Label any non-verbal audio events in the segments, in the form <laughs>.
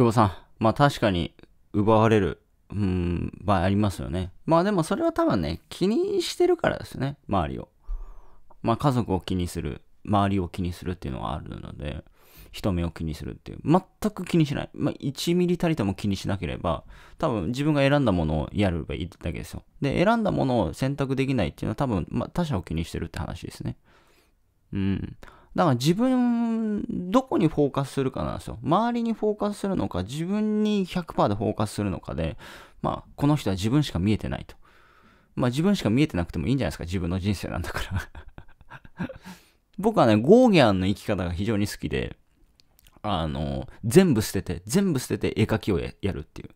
久保さん、まあ確かに奪われる、うん、場合ありますよね。まあでもそれは多分ね、気にしてるからですね、周りを。まあ家族を気にする、周りを気にするっていうのはあるので、人目を気にするっていう。全く気にしない。まあ、1ミリたりとも気にしなければ、多分自分が選んだものをやればいいだけですよ。で、選んだものを選択できないっていうのは多分、まあ、他者を気にしてるって話ですね。うん。だから自分、どこにフォーカスするかなんですよ。周りにフォーカスするのか、自分に100%でフォーカスするのかで、まあ、この人は自分しか見えてないと。まあ、自分しか見えてなくてもいいんじゃないですか。自分の人生なんだから <laughs> 僕はね、ゴーギャンの生き方が非常に好きで、あの、全部捨てて、全部捨てて絵描きをやるっていう。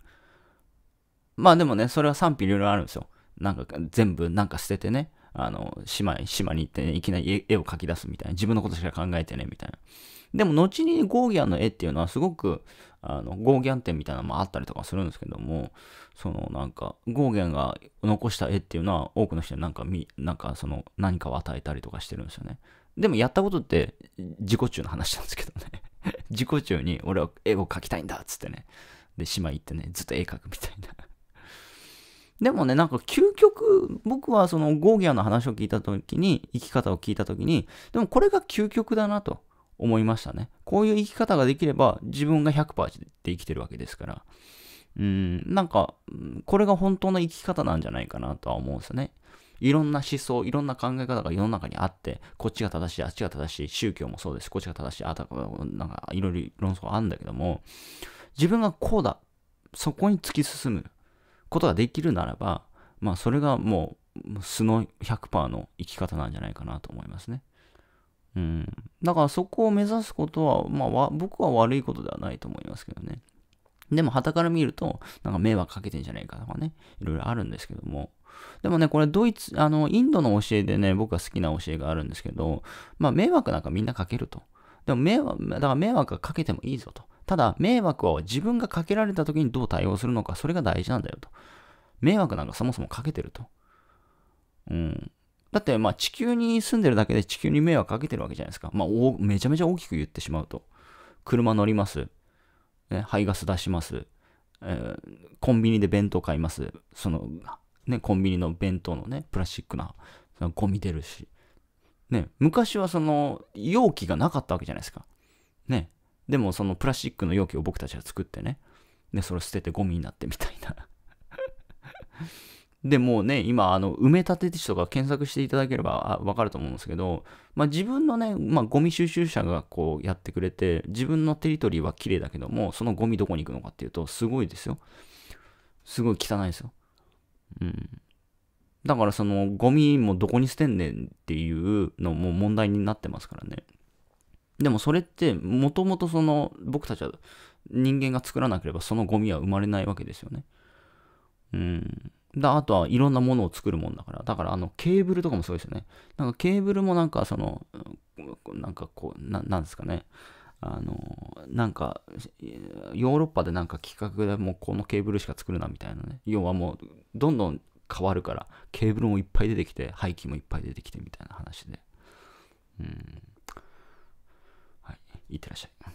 まあでもね、それは賛否いろいろあるんですよ。なんか全部なんか捨ててね。あの、島、島に行ってね、いきなり絵を描き出すみたいな。自分のことしか考えてね、みたいな。でも、後にゴーギャンの絵っていうのはすごく、あの、ゴーギャン展みたいなのもあったりとかするんですけども、その、なんか、ゴーギャンが残した絵っていうのは多くの人になんか、み、なんか、その、何かを与えたりとかしてるんですよね。でも、やったことって、自己中の話なんですけどね。<laughs> 自己中に、俺は絵を描きたいんだっつってね。で、島行ってね、ずっと絵描くみたいな。でもね、なんか究極、僕はそのゴーギャンの話を聞いたときに、生き方を聞いたときに、でもこれが究極だなと思いましたね。こういう生き方ができれば自分が100%で生きてるわけですから。うん、なんか、これが本当の生き方なんじゃないかなとは思うんですよね。いろんな思想、いろんな考え方が世の中にあって、こっちが正しい、あっちが正しい、宗教もそうです、こっちが正しい、あたか、なんかいろいろ論争あるんだけども、自分がこうだ、そこに突き進む。ことができるならば、まあ、それがもう素の100%の生き方なんじゃないかなと思いますね。うん、だからそこを目指すことは、まあ、僕は悪いことではないと思いますけどね。でも、旗から見ると、なんか迷惑かけてんじゃないかとかね、いろいろあるんですけども。でもね、これドイツ、あの、インドの教えでね、僕は好きな教えがあるんですけど、まあ、迷惑なんかみんなかけると。でも、迷惑、だから迷惑かけてもいいぞと。ただ、迷惑を自分がかけられた時にどう対応するのか、それが大事なんだよと。迷惑なんかそもそもかけてると。うん。だって、まあ、地球に住んでるだけで地球に迷惑かけてるわけじゃないですか。まあ、めちゃめちゃ大きく言ってしまうと。車乗ります。ね、排ガス出します、えー、コンビニで弁当買います。その、ね、コンビニの弁当のね、プラスチックな、そのゴミ出るし。ね、昔はその、容器がなかったわけじゃないですか。ね、でもそのプラスチックの容器を僕たちは作ってね。で、それ捨ててゴミになってみたいな <laughs> で、もうね、今、あの、埋め立て地とか検索していただければわかると思うんですけど、まあ自分のね、まあゴミ収集車がこうやってくれて、自分のテリトリーは綺麗だけども、そのゴミどこに行くのかっていうと、すごいですよ。すごい汚いですよ。うん。だからそのゴミもどこに捨てんねんっていうのも問題になってますからね。でもそれってもともとその僕たちは人間が作らなければそのゴミは生まれないわけですよね。うん。だあとはいろんなものを作るもんだから。だからあのケーブルとかもそうですよね。なんかケーブルもなんかその、なんかこう、ななんですかね。あの、なんか、ヨーロッパでなんか企画でもうこのケーブルしか作るなみたいなね。要はもう、どんどん変わるから、ケーブルもいっぱい出てきて、廃棄もいっぱい出てきてみたいな話で。うん。いってらっしゃい。